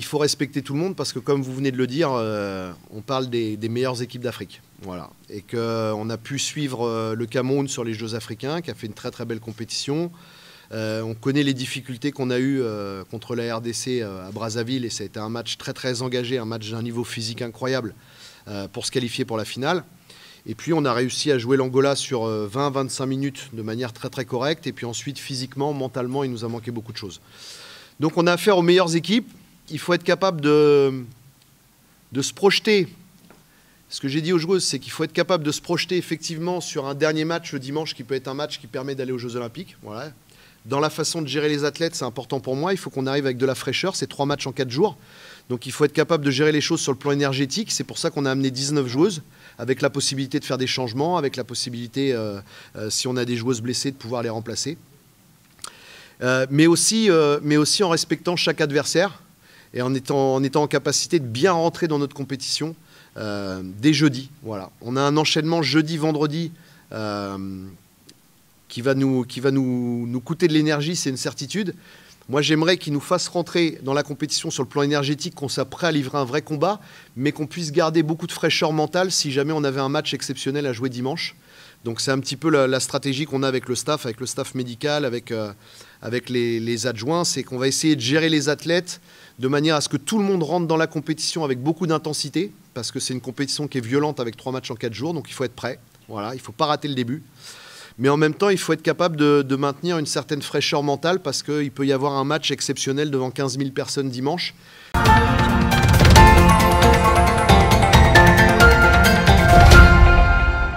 il faut respecter tout le monde parce que, comme vous venez de le dire, euh, on parle des, meilleures équipes d'Afrique. Voilà. Et qu'on a pu suivre euh, le Cameroun sur les Jeux africains, qui a fait une très très belle compétition. Euh, on connaît les difficultés qu'on a eues contre la RDC à Brazzaville et ça a été un match très très engagé, un match d'un niveau physique incroyable pour se qualifier pour la finale. Et puis on a réussi à jouer l'Angola sur 20-25 minutes de manière très très correcte. Et puis ensuite physiquement, mentalement, il nous a manqué beaucoup de choses. Donc on a affaire aux meilleures équipes il faut être capable de, de se projeter. Ce que j'ai dit aux joueuses, c'est qu'il faut être capable de se projeter effectivement sur un dernier match le dimanche qui peut être un match qui permet d'aller aux Jeux Olympiques. Dans la façon de gérer les athlètes, c'est important pour moi. Il faut qu'on arrive avec de la fraîcheur. C'est trois matchs en quatre jours. Donc il faut être capable de gérer les choses sur le plan énergétique. C'est pour ça qu'on a amené 19 joueuses, avec la possibilité de faire des changements, avec la possibilité, euh, euh, si on a des joueuses blessées, de pouvoir les remplacer. Euh, mais, aussi, mais aussi en respectant chaque adversaire et en étant, en étant en capacité de bien rentrer dans notre compétition euh, dès jeudi. Voilà. On a un enchaînement jeudi-vendredi euh, qui va, nous, qui va nous, nous coûter de l'énergie, c'est une certitude. Moi, j'aimerais qu'ils nous fassent rentrer dans la compétition sur le plan énergétique, qu'on soit prêt à livrer un vrai combat, mais qu'on puisse garder beaucoup de fraîcheur mentale si jamais on avait un match exceptionnel à jouer dimanche. Donc, c'est un petit peu la, stratégie qu'on a avec le staff, avec le staff médical, avec, euh, avec les, adjoints, c'est qu'on va essayer de gérer les athlètes de manière à ce que tout le monde rentre dans la compétition avec beaucoup d'intensité, parce que c'est une compétition qui est violente avec trois matchs en quatre jours, donc il faut être prêt. Voilà, il ne faut pas rater le début. Mais en même temps, il faut être capable de, de maintenir une certaine fraîcheur mentale parce qu'il peut y avoir un match exceptionnel devant 15 000 personnes dimanche.